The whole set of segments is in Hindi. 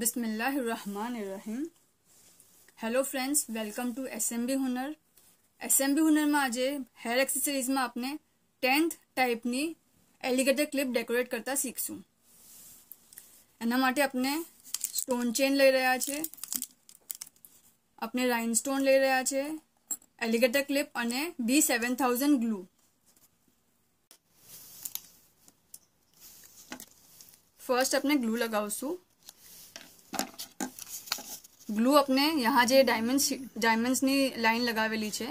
बिस्मिल्लाहमान hello friends welcome to SMB Hunar SMB Hunar में आज हेर एक्सेसरीज में अपने टेन्थ टाइपनी एलिगेटर क्लिप डेकोरेट करता शीखसू एना अपने स्टोन चेन लै रहा है अपने राइन स्टोन लै रहा है एलिगेटर क्लिप और B seven thousand glue first अपने ग्लू लगवासू ગ્લુ આપણે યહાં જે ડાયમંડ ડાયમંડ્સની લાઈન લગાવેલી છે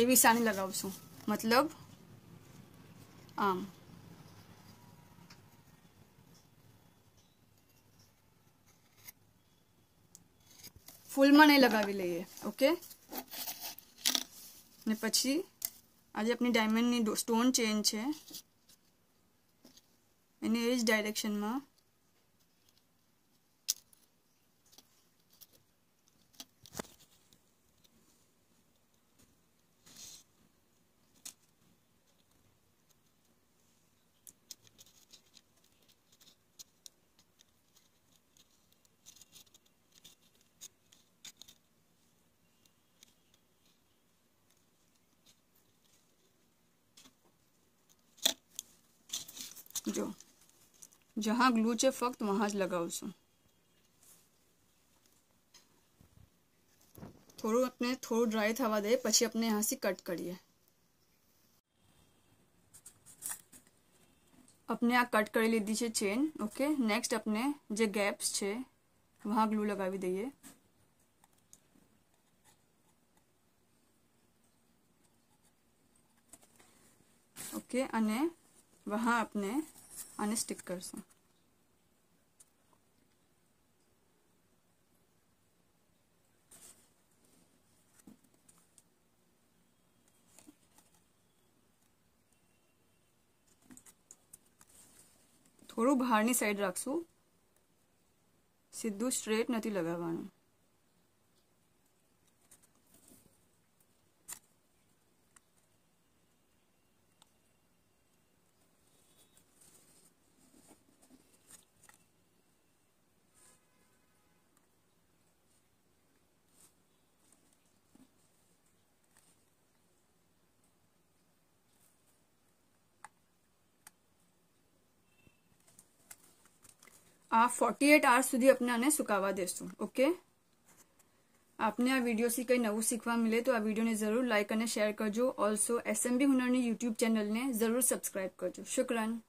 એવી સાને લગાવશું મતલબ આમ ફૂલમાં નહીં લગાવી લઈએ ઓકે ને પછી આજે આપણી ડાયમંડની સ્ટોન ચેન છે એને એ જ ડાયરેક્શનમાં जो जहाँ ग्लू है फक्त वहाँ ज लगवासु थोड़ा अपने थोड़ा ड्राई थवा दे पी अपने यहाँ से कट करिए अपने आ कट कर लीधी से चेन ओके नेक्स्ट अपने जो गैप्स छे वहाँ ग्लू लगा भी दिए ओके वहां अपने अनस्टिक कर सो थोड़ू बाहर साइड रखसु सीधू स्ट्रेट नहीं लगावा आप 48 आवर्स સુધી અપનાને સુકાવા દેસુ ઓકે આપને આ વિડિયો થી કંઈ નવું શીખવા મળે તો આ વિડિયોને જરૂર લાઈક અને શેર કરજો ઓલસો એસએમબી હુનરને YouTube ચેનલને જરૂર સબસ્ક્રાઇબ કરજો શુક્રંત